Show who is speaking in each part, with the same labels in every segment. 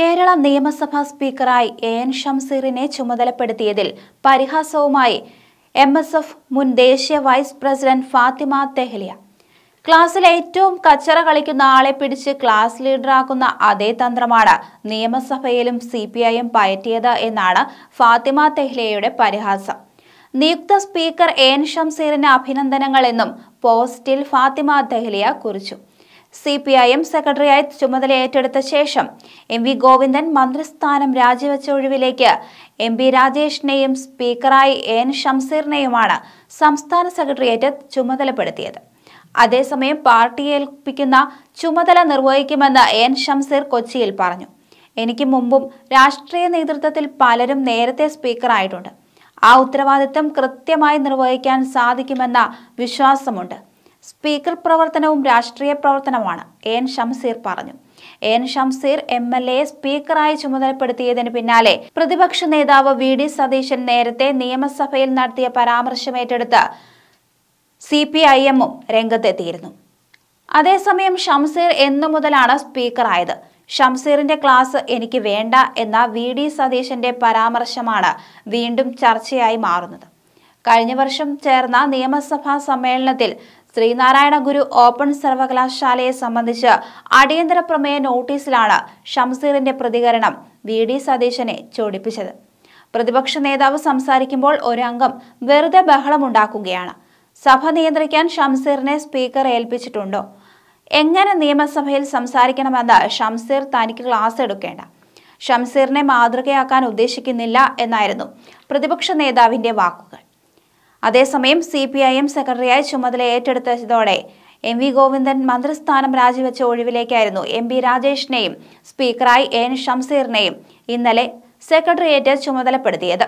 Speaker 1: കേരള നിയമസഭാ സ്പീക്കറായി A N ഷംസീറിനെ ചുമതലപ്പെടുത്തിയതിൽ പരിഹാസവുമായി എം എസ് എഫ് മുൻ ദേശീയ വൈസ് പ്രസിഡന്റ് ഫാത്തിമ തെഹ്ലിയ ക്ലാസ്സിൽ ഏറ്റവും കച്ചറ കളിക്കുന്ന ആളെ പിടിച്ച് ക്ലാസ് ലീഡറാക്കുന്ന അതേ തന്ത്രമാണ് നിയമസഭയിലും സി പി ഐയും പയറ്റിയത് എന്നാണ് ഫാത്തിമ തെഹ്ലിയയുടെ പരിഹാസം നിയുക്ത സ്പീക്കർ എൻ ഷംസീറിന് അഭിനന്ദനങ്ങളെന്നും പോസ്റ്റിൽ ഫാത്തിമ തെഹ്ലിയ കുറിച്ചു സി പി ഐ എം സെക്രട്ടറിയായി ചുമതല ഏറ്റെടുത്ത ശേഷം എം വി ഗോവിന്ദൻ മന്ത്രിസ്ഥാനം രാജിവെച്ച ഒഴിവിലേക്ക് എം പി രാജേഷിനെയും സ്പീക്കറായി എൻ ഷംസീറിനെയുമാണ് സംസ്ഥാന സെക്രട്ടേറിയറ്റ് ചുമതലപ്പെടുത്തിയത് അതേസമയം പാർട്ടി ഏൽപ്പിക്കുന്ന ചുമതല നിർവഹിക്കുമെന്ന് എൻ ഷംസീർ കൊച്ചിയിൽ പറഞ്ഞു എനിക്ക് മുമ്പും രാഷ്ട്രീയ നേതൃത്വത്തിൽ പലരും നേരത്തെ സ്പീക്കറായിട്ടുണ്ട് ആ ഉത്തരവാദിത്വം കൃത്യമായി നിർവഹിക്കാൻ സാധിക്കുമെന്ന വിശ്വാസമുണ്ട് സ്പീക്കർ പ്രവർത്തനവും രാഷ്ട്രീയ പ്രവർത്തനമാണ് എൻ ഷംസീർ പറഞ്ഞു N Shamseer M L A സ്പീക്കറായി ചുമതലപ്പെടുത്തിയതിന് പിന്നാലെ പ്രതിപക്ഷ നേതാവ് വി ഡി സതീശൻ നേരത്തെ നിയമസഭയിൽ നടത്തിയ പരാമർശം ഏറ്റെടുത്ത് സി പി ഐ എമ്മും രംഗത്തെത്തിയിരുന്നു അതേസമയം ഷംസീർ എന്നു മുതലാണ് സ്പീക്കറായത് ഷംസീറിന്റെ ക്ലാസ് എനിക്ക് വേണ്ട എന്ന വി ഡി സതീശന്റെ പരാമർശമാണ് വീണ്ടും ചർച്ചയായി മാറുന്നത് കഴിഞ്ഞ വർഷം ചേർന്ന നിയമസഭാ സമ്മേളനത്തിൽ ശ്രീനാരായണ ഗുരു ഓപ്പൺ സർവകലാശാലയെ സംബന്ധിച്ച് അടിയന്തര പ്രമേയ നോട്ടീസിലാണ് ഷംസീറിന്റെ പ്രതികരണം വി ഡി സതീശനെ ചോടിപ്പിച്ചത് പ്രതിപക്ഷ നേതാവ് സംസാരിക്കുമ്പോൾ ഒരംഗം വെറുതെ ബഹളമുണ്ടാക്കുകയാണ് സഭ നിയന്ത്രിക്കാൻ ഷംസീറിനെ സ്പീക്കർ ഏൽപ്പിച്ചിട്ടുണ്ടോ എങ്ങനെ നിയമസഭയിൽ സംസാരിക്കണമെന്ന് ഷംസീർ തനിക്ക് ക്ലാസ് എടുക്കേണ്ട ഷംസീറിനെ മാതൃകയാക്കാൻ ഉദ്ദേശിക്കുന്നില്ല എന്നായിരുന്നു പ്രതിപക്ഷ നേതാവിന്റെ വാക്കുകൾ അതേസമയം സി പി ഐ എം സെക്രട്ടറിയായി ചുമതല ഏറ്റെടുത്തതോടെ എം വി ഗോവിന്ദൻ മന്ത്രിസ്ഥാനം രാജിവെച്ച ഒഴിവിലേക്കായിരുന്നു എം പി രാജേഷിനെയും സ്പീക്കറായി എൻ ഷംസീറിനെയും ഇന്നലെ സെക്രട്ടേറിയറ്റ് ചുമതലപ്പെടുത്തിയത്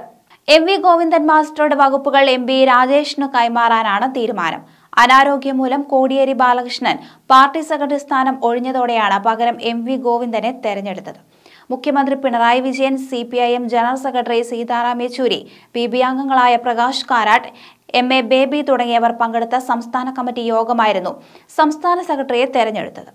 Speaker 1: എം വി ഗോവിന്ദൻ മാസ്റ്ററുടെ വകുപ്പുകൾ എം പി രാജേഷിനു കൈമാറാനാണ് തീരുമാനം അനാരോഗ്യം മൂലം കോടിയേരി ബാലകൃഷ്ണൻ പാർട്ടി സെക്രട്ടറി സ്ഥാനം ഒഴിഞ്ഞതോടെയാണ് പകരം എം വി ഗോവിന്ദനെ തെരഞ്ഞെടുത്തത് മുഖ്യമന്ത്രി Pinarayi Vijayan C P I M general secretary Sitaram Yechury P B അംഗങ്ങളായ പ്രകാശ് കാരാട്ട് എം എ ബേബി തുടങ്ങിയവർ പങ്കെടുത്ത സംസ്ഥാന കമ്മിറ്റി യോഗമായിരുന്നു സംസ്ഥാന സെക്രട്ടറിയെ തെരഞ്ഞെടുത്തത്